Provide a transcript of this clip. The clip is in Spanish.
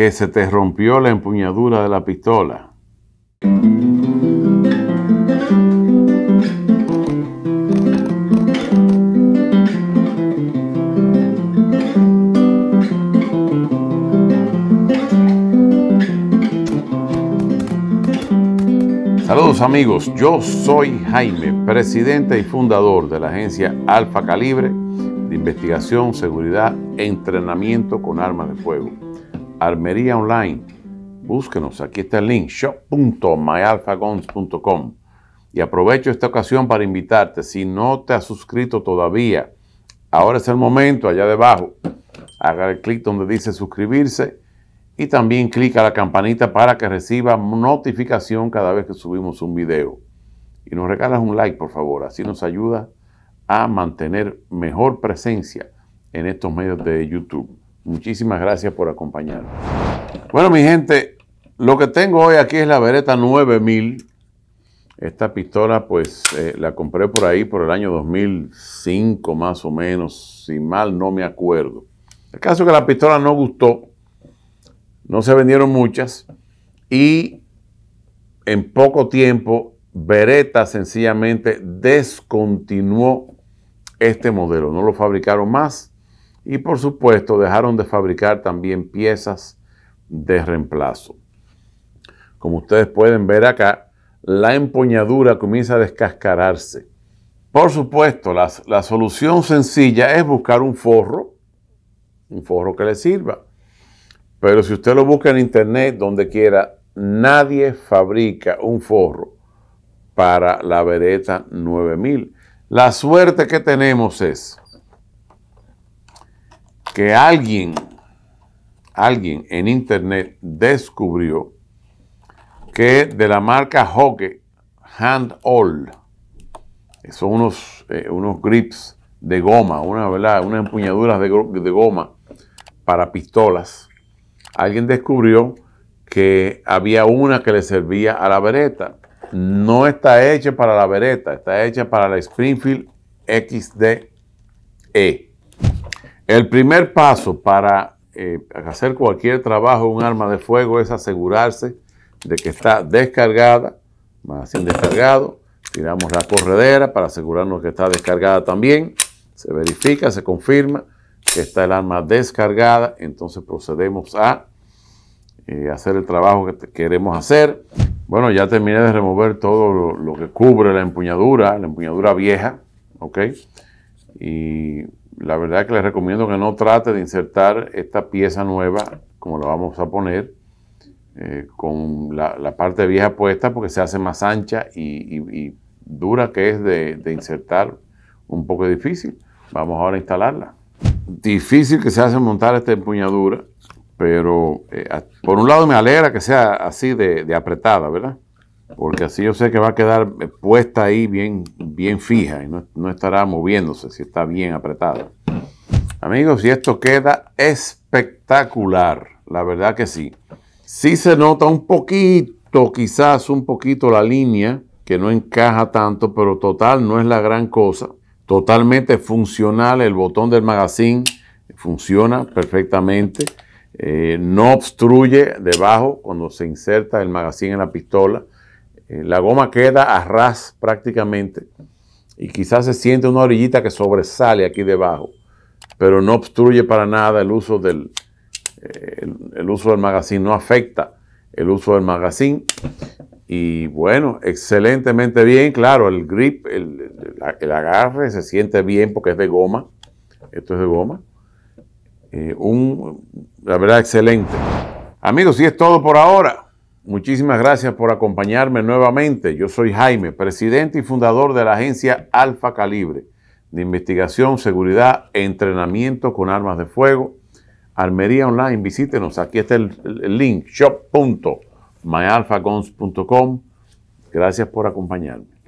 que se te rompió la empuñadura de la pistola. Saludos amigos, yo soy Jaime, presidente y fundador de la agencia Alfa Calibre de Investigación, Seguridad e Entrenamiento con Armas de Fuego. Armería Online. Búsquenos, aquí está el link, shop.myalphagons.com. Y aprovecho esta ocasión para invitarte, si no te has suscrito todavía, ahora es el momento, allá debajo, haga el clic donde dice suscribirse y también clica la campanita para que reciba notificación cada vez que subimos un video. Y nos regalas un like, por favor, así nos ayuda a mantener mejor presencia en estos medios de YouTube. Muchísimas gracias por acompañarnos. Bueno, mi gente, lo que tengo hoy aquí es la Beretta 9000. Esta pistola, pues, eh, la compré por ahí por el año 2005, más o menos, si mal no me acuerdo. El caso es que la pistola no gustó, no se vendieron muchas y en poco tiempo Beretta sencillamente descontinuó este modelo. No lo fabricaron más y por supuesto dejaron de fabricar también piezas de reemplazo. Como ustedes pueden ver acá, la empuñadura comienza a descascararse. Por supuesto, la, solución sencilla es buscar un forro, un forro que le sirva. Pero si usted lo busca en internet, donde quiera, nadie fabrica un forro para la vereta 9000. La suerte que tenemos es que alguien, alguien en internet descubrió que de la marca Hockey Hand All, son unos, eh, unos grips de goma, una, unas empuñaduras de, de goma para pistolas, alguien descubrió que había una que le servía a la vereta. No está hecha para la vereta, está hecha para la Springfield XDE. El primer paso para eh, hacer cualquier trabajo un arma de fuego es asegurarse de que está descargada, más bien descargado. Tiramos la corredera para asegurarnos que está descargada también. Se verifica, se confirma que está el arma descargada. Entonces procedemos a eh, hacer el trabajo que queremos hacer. Bueno, ya terminé de remover todo lo, que cubre la empuñadura, la empuñadura vieja, ¿ok? Y la verdad que les recomiendo que no trate de insertar esta pieza nueva, como la vamos a poner, eh, con la, parte vieja puesta porque se hace más ancha y, dura que es de, insertar un poco difícil. Vamos ahora a instalarla. Difícil que se hace montar esta empuñadura, pero eh, por un lado me alegra que sea así de, de apretada, ¿verdad? porque así yo sé que va a quedar puesta ahí bien, bien fija y no, estará moviéndose si está bien apretada. Amigos, y esto queda espectacular, la verdad que sí. Sí se nota un poquito, quizás un poquito la línea, que no encaja tanto, pero total no es la gran cosa. Totalmente funcional, el botón del magazine funciona perfectamente. Eh, no obstruye debajo cuando se inserta el magazine en la pistola. Eh, la goma queda a ras prácticamente y quizás se siente una orillita que sobresale aquí debajo, pero no obstruye para nada el uso del, eh, el, uso del magazine, no afecta el uso del magazine. Y bueno, excelentemente bien, claro, el grip, el, agarre se siente bien porque es de goma, esto es de goma. Eh, un, la verdad, excelente. Amigos, y es todo por ahora. Muchísimas gracias por acompañarme nuevamente. Yo soy Jaime, presidente y fundador de la agencia Alfa Calibre de investigación, seguridad, entrenamiento con armas de fuego. Armería Online, visítenos. Aquí está el, link, shop.myalfagons.com. Gracias por acompañarme.